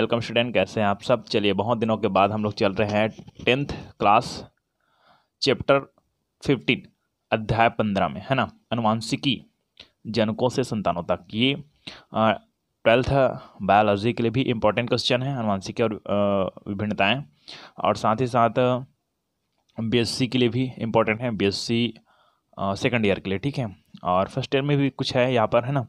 welcome student कैसे हैं आप सब चलिए बहुत दिनों के बाद हम लोग चल रहे हैं टेंथ क्लास चैप्टर फिफ्टीन अध्याय पंद्रह में है ना अनुवांशिकी जनकों से संतानों तक ये ट्वेल्थ बायोलॉजी के लिए भी इम्पोर्टेंट क्वेश्चन है अनुवांशिकी और विभिन्नताएँ और साथ ही साथ बी के लिए भी इम्पोर्टेंट है बी सेकंड ईयर के लिए ठीक है और फर्स्ट ईयर में भी कुछ है यहाँ पर है ना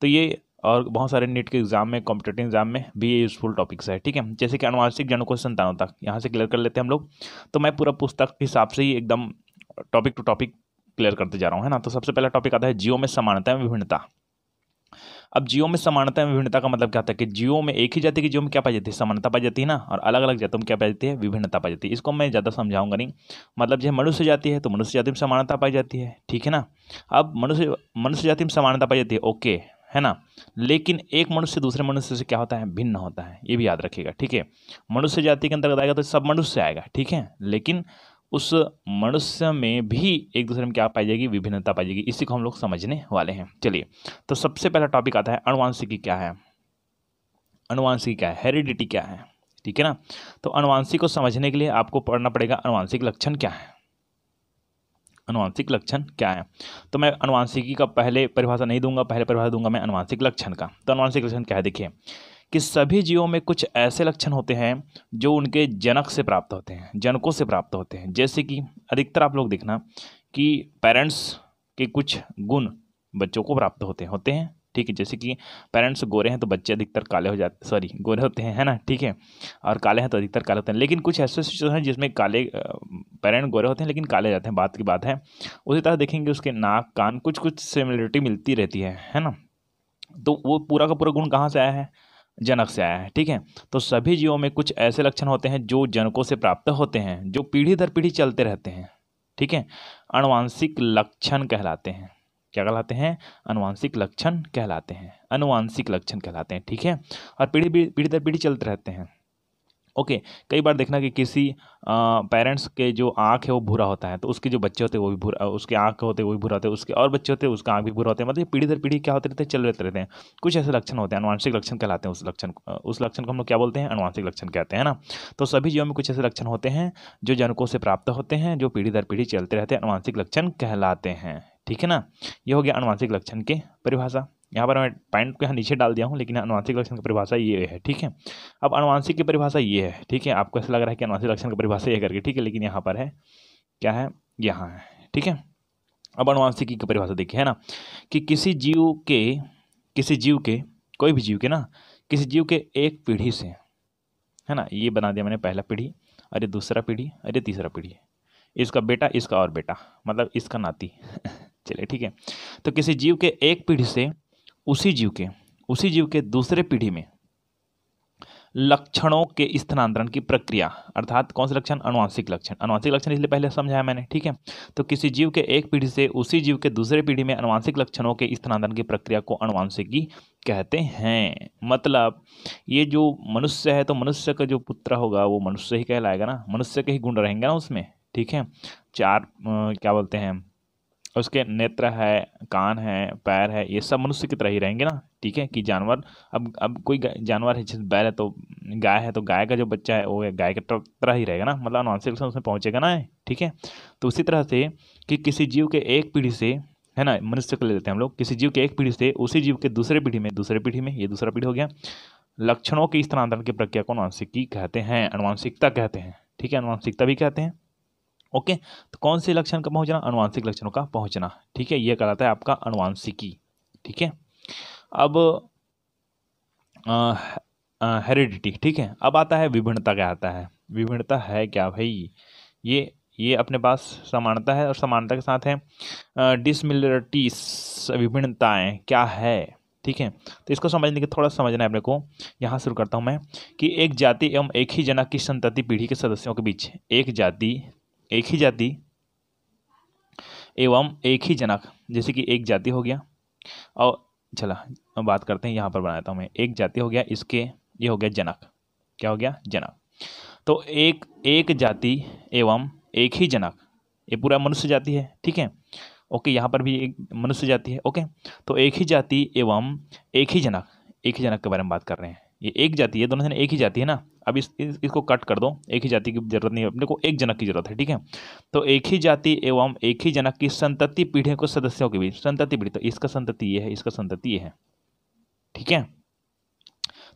तो ये और बहुत सारे नीट के एग्जाम में कॉम्पिटेटिव एग्जाम में भी ये यूज़फुल टॉपिक्स है ठीक है जैसे कि अनुवांशिक जन को संतानों तक यहाँ से क्लियर कर लेते हैं हम लोग तो मैं पूरा पुस्तक के हिसाब से ही एकदम टॉपिक टू टॉपिक क्लियर करते जा रहा हूँ है ना तो सबसे पहला टॉपिक आता है जियो में समानता एवं विभिन्नता अब जियो में समानता एवं विभिन्नता का मतलब क्या था कि जियो में एक ही जाति की जियो में क्या पाई जाती है समानता पाई जाती है ना और अलग अलग जातों में क्या पाई जाती है विभिन्नता पाई जाती है इसको मैं ज़्यादा समझाऊंगा नहीं मतलब जैसे मनुष्य जाति है तो मनुष्य जाति में समानता पाई जाती है ठीक है ना अब मनुष्य मनुष्य जाति में समानता पाई जाती है ओके है ना लेकिन एक मनुष्य दूसरे मनुष्य से क्या होता है भिन्न होता है ये भी याद रखिएगा ठीक है मनुष्य जाति के अंतर्गत आएगा तो सब मनुष्य आएगा ठीक है लेकिन उस मनुष्य में भी एक दूसरे में क्या पाई जाएगी विभिन्नता पाई जाएगी इसी को हम लोग समझने वाले हैं चलिए तो सबसे पहला टॉपिक आता है अनुवांशिकी क्या है अनुवांशिकी क्या है हेरिडिटी क्या है ठीक है ना तो अनुवांशिक को समझने के लिए आपको पढ़ना पड़ेगा अनुवांशिक लक्षण क्या है अनुवांशिक लक्षण क्या है तो मैं अनुवांशिकी का पहले परिभाषा नहीं दूंगा पहले परिभाषा दूंगा मैं अनुवांशिक लक्षण का तो अनुवांशिक लक्षण क्या है देखिए कि सभी जीवों में कुछ ऐसे लक्षण होते हैं जो उनके जनक से प्राप्त होते हैं जनकों से प्राप्त होते हैं जैसे कि अधिकतर आप लोग देखना कि पेरेंट्स के कुछ गुण बच्चों को प्राप्त होते हैं होते हैं ठीक है जैसे कि पेरेंट्स गोरे हैं तो बच्चे अधिकतर काले हो जाते सॉरी गोरे होते हैं है ना ठीक है और काले हैं तो अधिकतर काले होते हैं लेकिन कुछ ऐसे सिचुएशन हैं जिसमें काले पेरेंट गोरे होते हैं लेकिन काले जाते हैं बात की बात है उसी तरह देखेंगे उसके नाक कान कुछ कुछ सिमिलरिटी मिलती रहती है है ना तो वो पूरा का पूरा गुण कहाँ से आया है जनक से आया है ठीक है तो सभी जीवों में कुछ ऐसे लक्षण होते हैं जो जनकों से प्राप्त होते हैं जो पीढ़ी दर पीढ़ी चलते रहते हैं ठीक है अनुवांशिक लक्षण कहलाते हैं क्या कहलाते हैं अनुवांशिक लक्षण कहलाते हैं अनुवांशिक लक्षण कहलाते हैं ठीक है और पीढ़ी पीढ़ी दर पीढ़ी चलते रहते हैं ओके कई बार देखना कि किसी पेरेंट्स के जो आँख है वो भूरा होता है तो उसके जो बच्चे होते हैं वो भी भूरा उसके आँख होते हैं वो भी भूरा होते हैं उसके और बच्चे होते हैं उसका आँख भी भूरा होते हैं मतलब पीढ़ी दर पीढ़ी क्या होते रहते हैं चल रहते रहते हैं कुछ ऐसे लक्षण होते हैं अनुवांशिक लक्षण कहलाते हैं उस लक्षण उस लक्षण को हम लोग क्या बोलते हैं अनुवांशिक लक्षण कहते हैं ना तो सभी जीवों में कुछ ऐसे लक्षण होते हैं जो जनकों से प्राप्त होते हैं जो पीढ़ी दर पीढ़ी चलते रहते हैं अनुवांशिक लक्षण कहलाते हैं ठीक है ना ये हो गया अनुवांशिक लक्षण के परिभाषा यहाँ पर मैं पॉइंट को यहाँ नीचे डाल दिया हूँ लेकिन अनुवांशिक लक्षण की परिभाषा ये है ठीक है अब अनुवांशिक की परिभाषा ये है ठीक है आपको ऐसा लग रहा है कि अनुवांशिक लक्षण की परिभाषा ये करके ठीक है लेकिन यहाँ पर है क्या है यहाँ है ठीक है अब अनुवांशिकी की परिभाषा देखिए है ना कि किसी जीव के किसी जीव के कोई भी जीव के ना किसी जीव के एक पीढ़ी से है ना ये बना दिया मैंने पहला पीढ़ी अरे दूसरा पीढ़ी अरे तीसरा पीढ़ी इसका बेटा इसका और बेटा मतलब इसका नाती चलिए ठीक है तो किसी जीव के एक पीढ़ी से उसी जीव के उसी जीव के दूसरे पीढ़ी में लक्षणों के स्थानांतरण की प्रक्रिया अर्थात कौन से लक्षण अनुवांशिक लक्षण अनुवांशिक लक्षण इसलिए पहले समझाया मैंने ठीक है तो किसी जीव के एक पीढ़ी से उसी जीव के दूसरे पीढ़ी में अनुवांशिक लक्षणों के स्थानांतरण की प्रक्रिया को अनुवांशिकी कहते हैं मतलब ये जो मनुष्य है तो मनुष्य का जो पुत्र होगा वो मनुष्य ही कहलाएगा ना मनुष्य के ही गुण रहेंगे ना उसमें ठीक है चार क्या बोलते हैं उसके नेत्र है कान है पैर है ये सब मनुष्य की तरह ही रहेंगे ना ठीक है कि जानवर अब अब कोई जानवर है जैसे बैल है तो गाय है तो गाय का जो बच्चा है वो गाय के तरह ही रहेगा ना मतलब नॉन उसमें पहुँचेगा ना ठीक है तो उसी तरह से कि किसी जीव के एक पीढ़ी से है ना मनुष्य को ले लेते हैं हम लोग किसी जीव के एक पीढ़ी से उसी जीव के दूसरे पीढ़ी में दूसरे पीढ़ी में ये दूसरा पीढ़ी हो गया लक्षणों के स्थानांतरण की प्रक्रिया को अनुवांशिकी कहते हैं अनुवांशिकता कहते हैं ठीक है अनुवांशिकता भी कहते हैं ओके तो कौन से लक्षण का पहुंचना अनुवांशिक लक्षणों का पहुंचना ठीक है यह कहलाता है आपका अनुवांशिकी ठीक है अब हेरिडिटी ठीक है अब आता है विभिन्नता क्या आता है विभिन्नता है क्या भाई ये ये अपने पास समानता है और समानता के साथ है डिसमिलरिटीज विभिन्नताएँ क्या है ठीक है तो इसको समझने के थोड़ा समझना है अपने को यहाँ शुरू करता हूँ मैं कि एक जाति एवं एक ही जना की संतति पीढ़ी के सदस्यों के बीच एक जाति एक ही जाति एवं एक ही जनक जैसे कि एक जाति हो गया और चला बात करते हैं यहाँ पर बनाता था मैं एक जाति हो गया इसके ये हो गया जनक क्या हो गया जनक तो एक एक जाति एवं एक ही जनक ये पूरा मनुष्य जाति है ठीक है ओके यहाँ पर भी एक मनुष्य जाति है ओके तो एक ही जाति एवं एक ही जनक एक ही जनक के बारे में बात कर रहे हैं ये एक जाति है दोनों जन एक ही जाति है ना अब इस, इस इसको कट कर दो एक ही जाति की जरूरत नहीं है अपने को एक जनक की जरूरत है ठीक है तो एक ही जाति एवं एक ही जनक की संतति पीढ़ी को सदस्यों के बीच संतति पीढ़ी तो इसका संतति ये है इसका संतति ये है ठीक है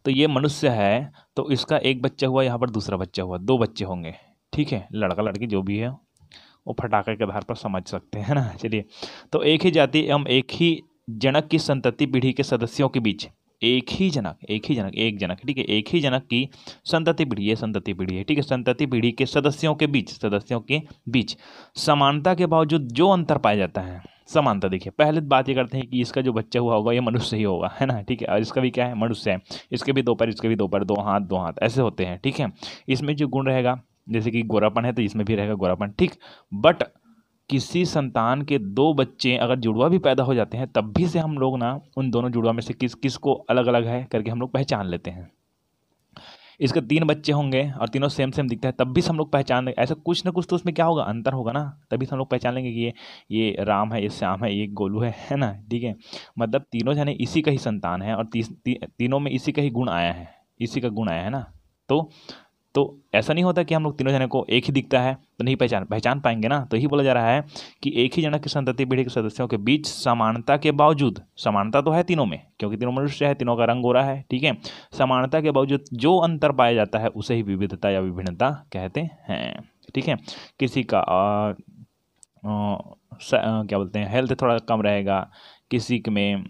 तो ये मनुष्य है तो इसका एक बच्चा हुआ यहाँ पर दूसरा बच्चा हुआ दो बच्चे होंगे ठीक है लड़का लड़की जो भी है वो फटाखे के आधार पर समझ सकते हैं ना चलिए तो एक ही जाति एवं एक ही जनक की संतति पीढ़ी के सदस्यों के बीच एक ही जनक एक ही जनक एक जनक ठीक है एक ही जनक की संतति पीढ़ी है संतति पीढ़ी है ठीक है संतति पीढ़ी के सदस्यों के बीच सदस्यों के बीच समानता के बावजूद जो अंतर पाया जाता है समानता देखिए पहले तो बात ये करते हैं कि इसका जो बच्चा हुआ होगा ये मनुष्य ही होगा है ना ठीक है और इसका भी क्या है मनुष्य है इसके भी दो पैर इसके भी दो पैर दो हाथ दो हाथ ऐसे होते हैं ठीक है इसमें जो गुण रहेगा जैसे कि गोरापन है तो इसमें भी रहेगा गोरापन ठीक बट किसी संतान के दो बच्चे अगर जुड़वा भी पैदा हो जाते हैं तब भी से हम लोग ना उन दोनों जुड़वा में से किस किस को अलग अलग है करके हम लोग पहचान लेते हैं इसके तीन बच्चे होंगे और तीनों सेम सेम दिखता है तब भी हम लोग पहचान लेंगे ऐसा कुछ ना कुछ तो उसमें क्या होगा अंतर होगा ना तभी हम लोग पहचान लेंगे कि ये ये राम है ये श्याम है ये गोलू है है ना ठीक है मतलब तीनों जने इसी का ही संतान है और ती, ती, तीनों में इसी का ही गुण आया है इसी का गुण आया है ना तो तो ऐसा नहीं होता कि हम लोग तीनों जने को एक ही दिखता है तो नहीं पहचान पहचान पाएंगे ना तो यही बोला जा रहा है कि एक ही जनक की संतति पीढ़ी के सदस्यों के बीच समानता के बावजूद समानता तो है तीनों में क्योंकि तीनों मनुष्य है तीनों का रंग गोरा है ठीक है समानता के बावजूद जो अंतर पाया जाता है उसे ही विविधता या विभिन्नता कहते हैं ठीक है किसी का आ, आ, स, आ, क्या बोलते हैं हेल्थ थोड़ा कम रहेगा किसी में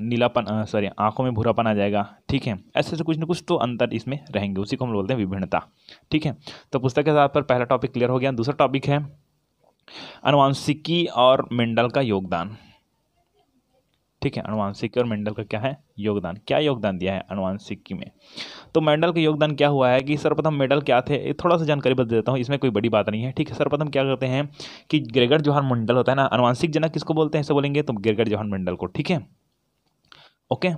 नीलापन सॉरी आंखों में भूरापन आ जाएगा ठीक है ऐसे ऐसे कुछ ना कुछ तो अंतर इसमें रहेंगे उसी को हम बोलते हैं विभिन्नता ठीक है तो पुस्तक के आधार पर पहला टॉपिक क्लियर हो गया दूसरा टॉपिक है अनुवांशिकी और मेंडल का योगदान ठीक है अनुवांशिकी और मेंडल का क्या है योगदान क्या योगदान दिया है अनुवांशिकी में तो मेंडल का योगदान क्या हुआ है कि सर्वप्रथम मेडल क्या थे थोड़ा सा जानकारी बता देता हूँ इसमें कोई बड़ी बात नहीं है ठीक है सर्वप्रथम क्या करते हैं कि ग्रेगर जोहान मंडल होता है ना अनुवांशिक जनक किसको बोलते हैं ऐसे बोलेंगे तो ग्रेगर जोहान मंडल को ठीक है ओके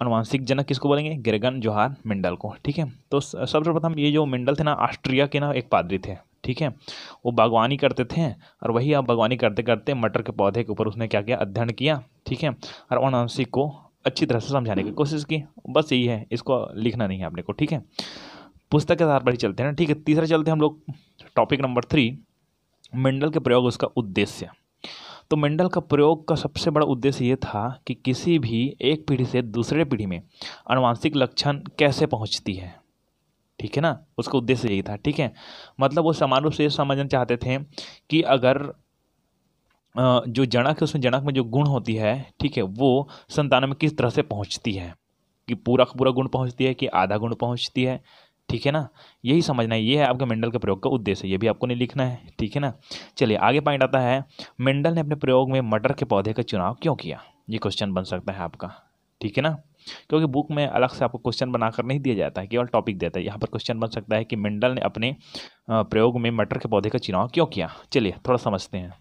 अनुवांशिक जनक किसको बोलेंगे ग्रेगन जोहार मिंडल को ठीक है तो सबसे प्रथम ये जो मिंडल थे ना ऑस्ट्रिया के ना एक पादरी थे ठीक है वो बागवानी करते थे और वही आप बागवानी करते करते मटर के पौधे के ऊपर उसने क्या किया अध्ययन किया ठीक है और अनुवांशिक को अच्छी तरह से समझाने की कोशिश की बस यही है इसको लिखना नहीं है आपने को ठीक है पुस्तक के आधार पर ही चलते हैं ना ठीक है तीसरा चलते हैं हम लोग टॉपिक नंबर थ्री मिंडल के प्रयोग उसका उद्देश्य तो मेंडल का प्रयोग का सबसे बड़ा उद्देश्य ये था कि किसी भी एक पीढ़ी से दूसरे पीढ़ी में अनुवांशिक लक्षण कैसे पहुंचती है ठीक है ना उसका उद्देश्य यही था ठीक है मतलब वो समान रूप से ये समझना चाहते थे कि अगर जो जनक है उसमें जनक में जो गुण होती है ठीक है वो संतान में किस तरह से पहुँचती है कि पूरा पूरा गुण पहुँचती है कि आधा गुण पहुँचती है ठीक है ना यही समझना है ये है आपके मेंडल के प्रयोग का उद्देश्य ये भी आपको नहीं लिखना है ठीक है ना चलिए आगे पॉइंट आता है मेंडल ने अपने प्रयोग में मटर के पौधे का चुनाव क्यों किया ये क्वेश्चन बन सकता है आपका ठीक है ना क्योंकि बुक में अलग से आपको क्वेश्चन बनाकर नहीं दिया जाता है केवल टॉपिक देता है यहाँ पर क्वेश्चन बन सकता है कि मेंडल ने अपने प्रयोग में मटर के पौधे का चुनाव क्यों किया चलिए थोड़ा समझते हैं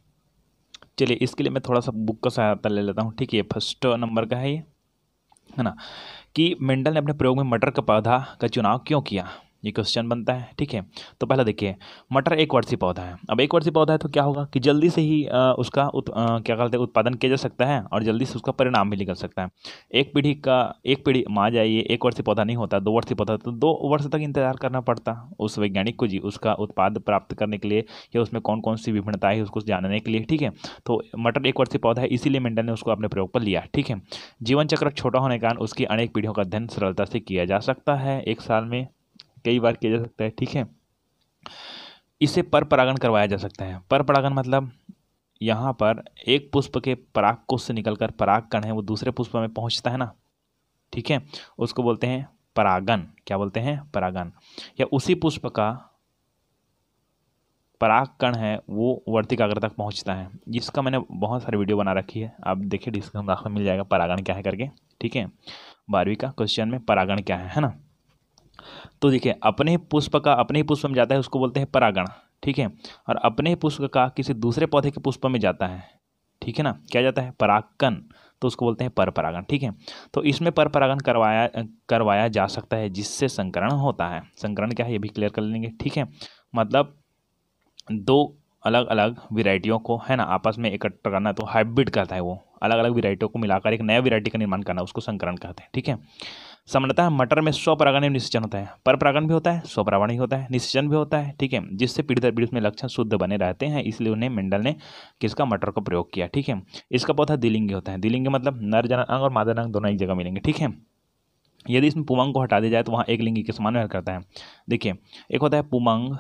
चलिए इसके लिए मैं थोड़ा सा बुक का सहायता ले लेता हूँ ठीक है फर्स्ट नंबर का है ये है ना कि मेंडल ने अपने प्रयोग में मटर का पौधा का चुनाव क्यों किया ये क्वेश्चन बनता है ठीक है तो पहला देखिए मटर एक वर्षीय पौधा है अब एक वर्षीय पौधा है तो क्या होगा कि जल्दी से ही आ, उसका उत, आ, क्या कहते हैं उत्पादन किया जा सकता है और जल्दी से उसका परिणाम भी निकल सकता है एक पीढ़ी का एक पीढ़ी मान जाइए एक वर्षीय पौधा नहीं होता दो वर्षीय पौधा तो दो वर्ष तक इंतजार करना पड़ता उस वैज्ञानिक को जी उसका उत्पाद प्राप्त करने के लिए या उसमें कौन कौन सी विभिन्नता है उसको जानने के लिए ठीक है तो मटर एक वर्षीय पौधा है इसीलिए मेंडल ने उसको अपने प्रयोग पर लिया ठीक है जीवन चक्र छोटा होने के कारण उसकी अनेक पीढ़ियों का अध्ययन सरलता से किया जा सकता है एक साल में कई बार किया जा सकता है ठीक है इसे पर परागण करवाया जा सकता है पर परागण मतलब यहाँ पर एक पुष्प के पराग कोष से निकलकर पराग कण है वो दूसरे पुष्प में पहुँचता है ना ठीक है उसको बोलते हैं परागन क्या बोलते हैं परागन या उसी पुष्प का पराग कण है वो वर्तिकाग्र तक पहुँचता है जिसका मैंने बहुत सारी वीडियो बना रखी है आप देखिए डिस्क्रिप्शन में मिल जाएगा परागण क्या है करके ठीक है बारहवीं का क्वेश्चन में परागण क्या है है ना तो देखिए अपने पुष्प का अपने ही पुष्प में जाता है उसको बोलते हैं परागण ठीक है और अपने ही पुष्प का किसी दूसरे पौधे के पुष्प में जाता है ठीक है ना क्या जाता है परागकन तो उसको बोलते हैं पर परागण ठीक है तो इसमें पर परागण करवाया करवाया जा सकता है जिससे संकरण होता है संकरण क्या है ये भी क्लियर कर लेंगे ठीक है मतलब दो अलग अलग वेराइटियों को है ना आपस में इकट्ठा करना तो हाइब्रिड कहता है वो अलग अलग वेराइटियों को मिलाकर एक नया वेराइटी का निर्माण करना उसको संकरण कहते हैं ठीक है समानता है मटर में स्व परागण एवं निषेचन होता है पर परागण भी होता है स्व परागण ही होता है निषेचन भी होता है ठीक है जिससे पीड़ित दर पीड़ित में लक्षण शुद्ध बने रहते हैं इसलिए उन्हें मेंडल ने किसका मटर का प्रयोग किया ठीक है इसका पौधा दिलिंगी होता है दिलिंगी मतलब नर अंग और मादर अंग दोनों एक जगह मिलेंगे ठीक है यदि इसमें पुमंग को हटा दिया जाए तो वहाँ एक लिंगी के समान व्यवहार करता है देखिए एक होता है पुमंग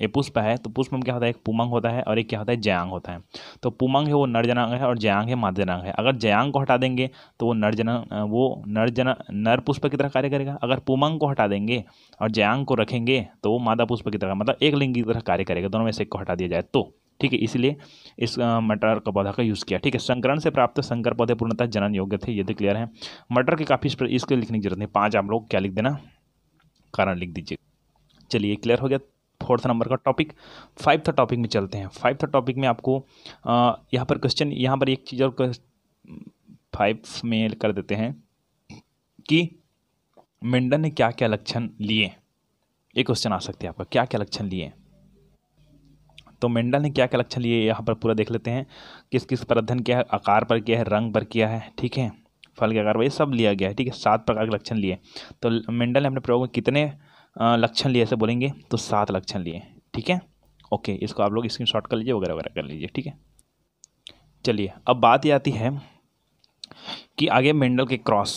ये पुष्प है तो पुष्प में क्या होता है एक पुमंग होता है और एक क्या होता है जयांग होता है तो पुमंग है वो नर जनांग है और जयांग है मादा जनांग है अगर जयांग को हटा देंगे तो वो नर जना वो नर जना नर पुष्प की तरह कार्य करेगा अगर पुमंग को हटा देंगे और जयांग को रखेंगे तो वो मादा पुष्प की तरह मतलब एक लिंग की तरह कार्य करेगा दोनों में से एक को हटा दिया जाए तो ठीक है इसलिए इस मटर का पौधा का यूज़ किया ठीक है संकरण से प्राप्त संकर पौधे पूर्णतः जनन योग्य थे ये क्लियर तो है मटर के काफ़ी इसको लिखने की जरूरत नहीं पाँच आप लोग क्या लिख देना कारण लिख दीजिए चलिए क्लियर हो गया फोर्थ नंबर का टॉपिक फाइव टॉपिक में चलते हैं फाइव टॉपिक में आपको यहाँ पर क्वेश्चन यहाँ पर एक चीज़ और फाइव में कर देते हैं कि मेंडन ने क्या क्या लक्षण लिए ये क्वेश्चन आ सकते हैं आपका क्या क्या लक्षण लिए तो मेंडल ने क्या क्या लक्षण लिए यहाँ पर पूरा देख लेते हैं किस किस पर अध्ययन किया है आकार पर किया है रंग पर किया है ठीक है फल के आकार पर ये सब लिया गया है ठीक है सात प्रकार के लक्षण लिए तो मेंडल ने अपने प्रयोग में कितने लक्षण लिए ऐसे बोलेंगे तो सात लक्षण लिए ठीक है ओके इसको आप लोग स्क्रीन कर लीजिए वगैरह वगैरह कर लीजिए ठीक है चलिए अब बात ये आती है कि आगे मेंडल के क्रॉस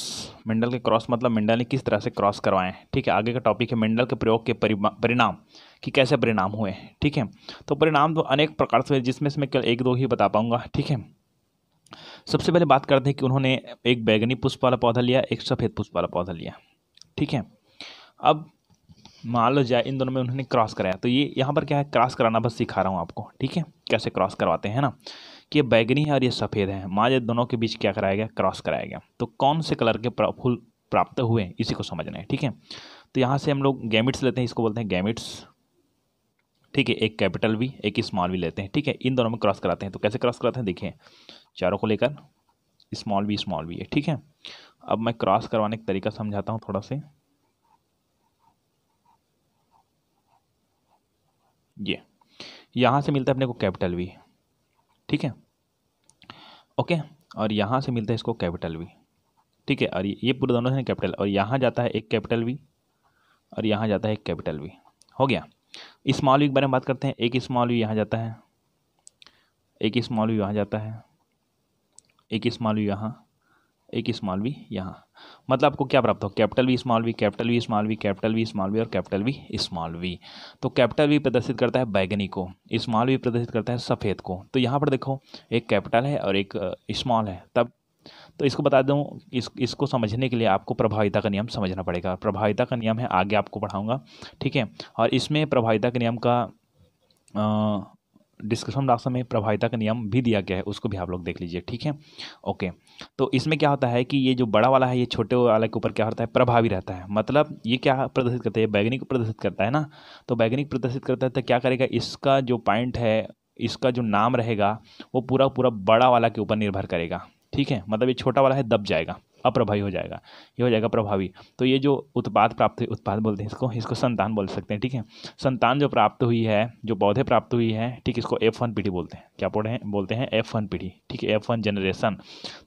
मेंडल के क्रॉस मतलब मेंडल ने किस तरह से क्रॉस करवाए हैं ठीक है आगे का टॉपिक है मेंडल के प्रयोग के परिणाम कि कैसे परिणाम हुए हैं ठीक है तो परिणाम तो अनेक प्रकार से जिसमें से मैं केवल एक दो ही बता पाऊंगा ठीक है सबसे पहले बात करते हैं कि उन्होंने एक बैगनी पुष्प वाला पौधा लिया एक सफ़ेद पुष्प वाला पौधा लिया ठीक है अब मान लो जाए इन दोनों में उन्होंने क्रॉस कराया तो ये यहाँ पर क्या है क्रॉस कराना बस सिखा रहा हूँ आपको ठीक है कैसे क्रॉस करवाते हैं ना कि ये बैगनी है और ये सफ़ेद है मान लीजिए दोनों के बीच क्या कराया गया क्रॉस कराया गया तो कौन से कलर के फूल प्राप्त हुए हैं इसी को समझना है ठीक है तो यहाँ से हम लोग गैमिट्स लेते हैं इसको बोलते हैं गैमिट्स ठीक है एक कैपिटल भी एक स्मॉल भी लेते हैं ठीक है इन दोनों में क्रॉस कराते हैं तो कैसे क्रॉस कराते हैं देखिए चारों को लेकर स्मॉल भी स्मॉल भी है ठीक है अब मैं क्रॉस करवाने का तरीका समझाता हूँ थोड़ा सा ये यहाँ से मिलता है अपने को कैपिटल वी ठीक है ओके और यहाँ से मिलता है इसको कैपिटल वी ठीक है और ये पूरे दोनों से कैपिटल और यहाँ जाता है एक कैपिटल वी और यहाँ जाता है एक कैपिटल वी हो गया स्मॉल वी के बारे में बात करते हैं एक स्मॉल वी यहाँ जाता है एक स्मॉल वी यहाँ जाता है एक स्मॉल वी यहाँ एक स्मॉल वी यहाँ मतलब आपको क्या प्राप्त हो capital V small V capital V small V capital V small V और कैपिटल वी स्मॉल वी तो कैपिटल वी प्रदर्शित करता है बैगनी को स्मॉल वी प्रदर्शित करता है सफ़ेद को तो यहाँ पर देखो एक कैपिटल है और एक स्मॉल है तब तो इसको बता दूँ इस इसको समझने के लिए आपको प्रभाविता का नियम समझना पड़ेगा प्रभाविता का नियम है आगे आपको पढ़ाऊँगा ठीक है और इसमें प्रभाविता के नियम का डिस्क्रिप्शन बॉक्स में प्रभाविता का नियम भी दिया गया है उसको भी आप लोग देख लीजिए ठीक है ओके तो इसमें क्या होता है कि ये जो बड़ा वाला है ये छोटे वाले के ऊपर क्या होता है प्रभावी रहता है मतलब ये क्या प्रदर्शित करता है बैगनिक प्रदर्शित करता है ना तो बैगनिक प्रदर्शित करता है तो क्या करेगा इसका जो पॉइंट है इसका जो नाम रहेगा वो पूरा पूरा बड़ा वाला के ऊपर निर्भर करेगा ठीक है मतलब ये छोटा वाला है दब जाएगा अप्रभावी हो जाएगा ये हो जाएगा प्रभावी तो ये जो उत्पाद प्राप्त हुई उत्पाद बोलते हैं इसको इसको संतान बोल सकते हैं ठीक है संतान जो प्राप्त हुई है जो पौधे प्राप्त हुई है ठीक इसको एफ वन पीढ़ी बोलते हैं क्या पढ़े हैं बोलते हैं एफ वन पीढ़ी ठीक है एफ वन जनरेशन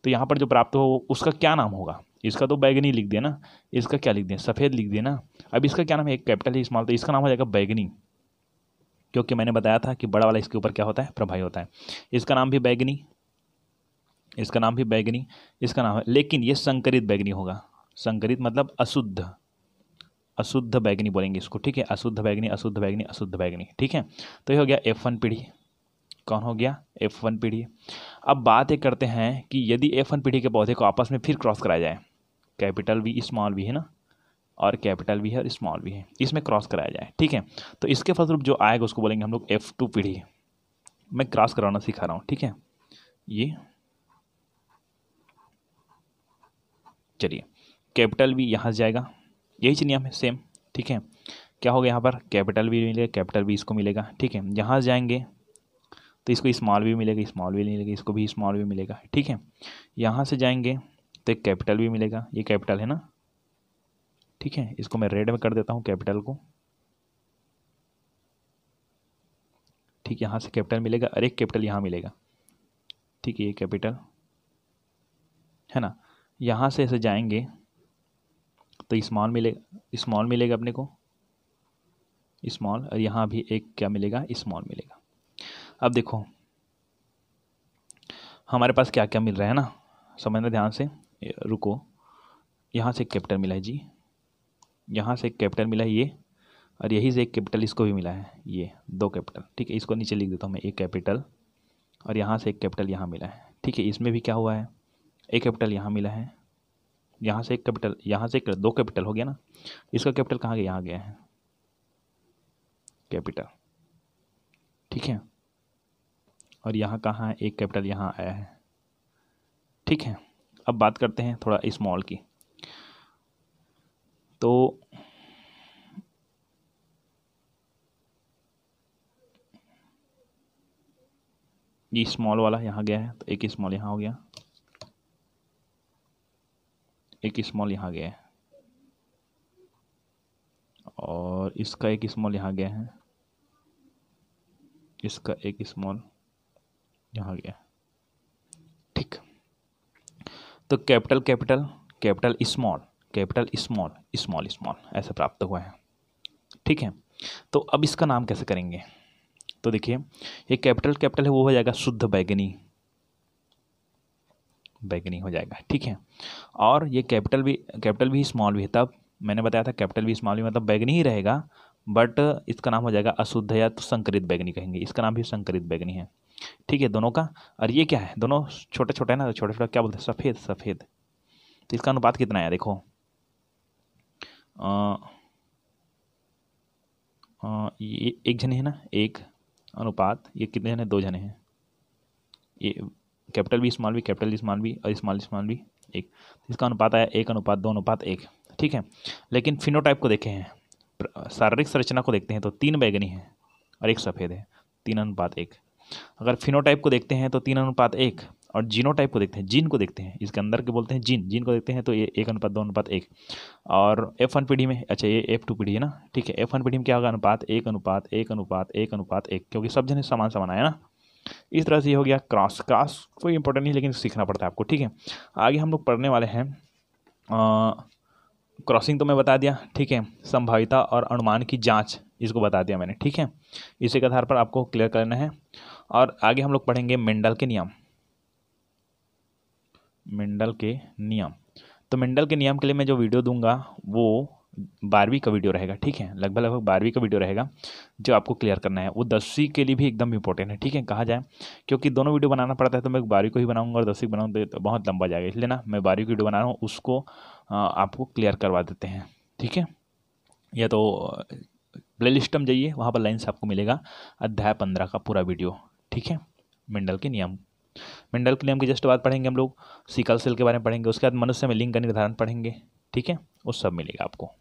तो यहाँ पर जो प्राप्त हो उसका क्या नाम होगा इसका तो बैगनी लिख दिया ना इसका क्या लिख दें सफ़ेद लिख दिया ना अब इसका क्या नाम है एक कैपिटल है इस्तेमाल तो इसका नाम हो जाएगा बैगनी क्योंकि मैंने बताया था कि बड़ा वाला इसके ऊपर क्या होता है प्रभावी होता है इसका नाम भी बैगनी इसका नाम भी बैगनी इसका नाम है लेकिन ये संकरित बैगनी होगा संकरित मतलब अशुद्ध अशुद्ध बैगनी बोलेंगे इसको ठीक है अशुद्ध बैगनी अशुद्ध बैगनी अशुद्ध बैगनी ठीक है तो ये हो गया एफ वन पीढ़ी कौन हो गया एफ वन पीढ़ी अब बात ये करते हैं कि यदि एफ वन पीढ़ी के पौधे को आपस में फिर क्रॉस कराया जाए कैपिटल वी स्मॉल वी है ना और कैपिटल भी है और स्मॉल भी है इसमें क्रॉस कराया जाए ठीक है तो इसके फलस्वरूप जो आएगा उसको बोलेंगे हम लोग एफ़ टू पीढ़ी मैं क्रॉस कराना सिखा रहा हूँ ठीक है ये चलिए कैपिटल भी यहाँ से जाएगा यही चीज़ नियम है सेम ठीक है क्या होगा यहाँ पर कैपिटल भी मिलेगा कैपिटल भी इसको मिलेगा ठीक है यहाँ से जाएंगे तो इसको स्मॉल भी मिलेगा स्मॉल भी मिलेगा इसको भी स्मॉल भी मिलेगा ठीक है यहाँ से जाएंगे तो एक कैपिटल भी मिलेगा ये कैपिटल है ना ठीक है इसको मैं रेड में कर देता हूँ कैपिटल को ठीक यहाँ से कैपिटल मिलेगा अरे कैपिटल यहाँ मिलेगा ठीक है ये कैपिटल है ना यहाँ से ऐसे जाएंगे तो इस्मॉल मिलेगा इस्मॉल मिलेगा अपने को इस्मॉल और यहाँ भी एक क्या मिलेगा इस्मॉल मिलेगा अब देखो हमारे पास क्या क्या मिल रहा है ना समझना ध्यान से रुको यहाँ से एक कैपिटल मिला है जी यहाँ से एक कैपिटल मिला है ये और यही से एक कैपिटल इसको भी मिला है ये दो कैपिटल ठीक है इसको नीचे लिख देता हूँ मैं एक कैपिटल और यहाँ से एक कैपिटल यहाँ मिला है ठीक है इसमें भी क्या हुआ है ए कैपिटल यहाँ मिला है यहाँ से एक कैपिटल यहाँ से एक दो कैपिटल हो गया ना इसका कैपिटल कहाँ गया यहाँ गया है कैपिटल ठीक है और यहाँ कहाँ है एक कैपिटल यहाँ आया है ठीक है अब बात करते हैं थोड़ा स्मॉल की तो ये स्मॉल वाला यहाँ गया है तो एक स्मॉल यहाँ हो गया एक स्मॉल यहाँ गया है और इसका एक स्मॉल यहाँ गया है इसका एक स्मॉल यहाँ गया है ठीक तो capital capital capital small capital small small small ऐसा प्राप्त हुआ है ठीक है तो अब इसका नाम कैसे करेंगे तो देखिए ये कैपिटल कैपिटल है वो हो जाएगा शुद्ध बैगनी बैगनी हो जाएगा ठीक है और ये कैपिटल भी कैपिटल भी स्मॉल भी है तब मैंने बताया था कैपिटल भी स्मॉल भी मतलब बैगनी ही रहेगा बट इसका नाम हो जाएगा अशुद्ध या तो संकरित बैगनी कहेंगे इसका नाम भी संकरित बैगनी है ठीक है दोनों का और ये क्या है दोनों छोटे छोटे हैं ना छोटे छोटे क्या बोलते हैं सफ़ेद सफ़ेद तो इसका अनुपात कितना है देखो ये एक जने है ना एक अनुपात ये कितने जने दो जने हैं ये कैपिटल भी स्मॉल भी कैपिटल स्मॉल भी और स्मॉल स्मॉल भी एक इसका अनुपात आया एक अनुपात दो अनुपात एक ठीक है लेकिन फिनोटाइप को देखे हैं शारीरिक संरचना को देखते हैं तो तीन बैगनी है और एक सफ़ेद है तीन अनुपात एक अगर फिनोटाइप को देखते हैं तो तीन अनुपात एक और जीनोटाइप को देखते हैं जीन को देखते हैं इसके अंदर के बोलते हैं जीन जीन को देखते हैं तो ये एक अनुपात दो अनुपात एक और एफ वन पीढ़ी में अच्छा ये एफ टू पीढ़ी है ना ठीक है एफ वन पीढ़ी में क्या होगा अनुपात एक अनुपात एक अनुपात एक अनुपात एक क्योंकि सब जने समान समान आया ना इस तरह से ये हो गया क्रॉस क्रॉस कोई इंपॉर्टेंट नहीं लेकिन सीखना पड़ता है आपको ठीक है आगे हम लोग पढ़ने वाले हैं क्रॉसिंग तो मैं बता दिया ठीक है संभाविता और अनुमान की जांच इसको बता दिया मैंने ठीक है इसी के आधार पर आपको क्लियर करना है और आगे हम लोग पढ़ेंगे मेंडल के नियम मेंडल के नियम तो मेंडल के नियम के लिए मैं जो वीडियो दूंगा वो बारहवीं का वीडियो रहेगा ठीक है लगभग लगभग बारहवीं का वीडियो रहेगा जो आपको क्लियर करना है वो दसवीं के लिए भी एकदम इंपॉर्टेंट है ठीक है कहा जाए क्योंकि दोनों वीडियो बनाना पड़ता है तो मैं बारहवीं को ही बनाऊंगा और दसवीं बनाऊँ तो, तो बहुत लंबा जाएगा इसलिए ना मैं बारहवीं वीडियो बना रहा हूँ उसको आपको क्लियर करवा देते हैं ठीक है या तो प्ले लिस्ट में जाइए वहाँ पर लाइन्स आपको मिलेगा अध्याय पंद्रह का पूरा वीडियो ठीक है मिंडल के नियम मिंडल के नियम के जस्ट बाद पढ़ेंगे हम लोग सिकल सेल के बारे में पढ़ेंगे उसके बाद मनुष्य में लिंग का निर्धारण पढ़ेंगे ठीक है वो सब मिलेगा आपको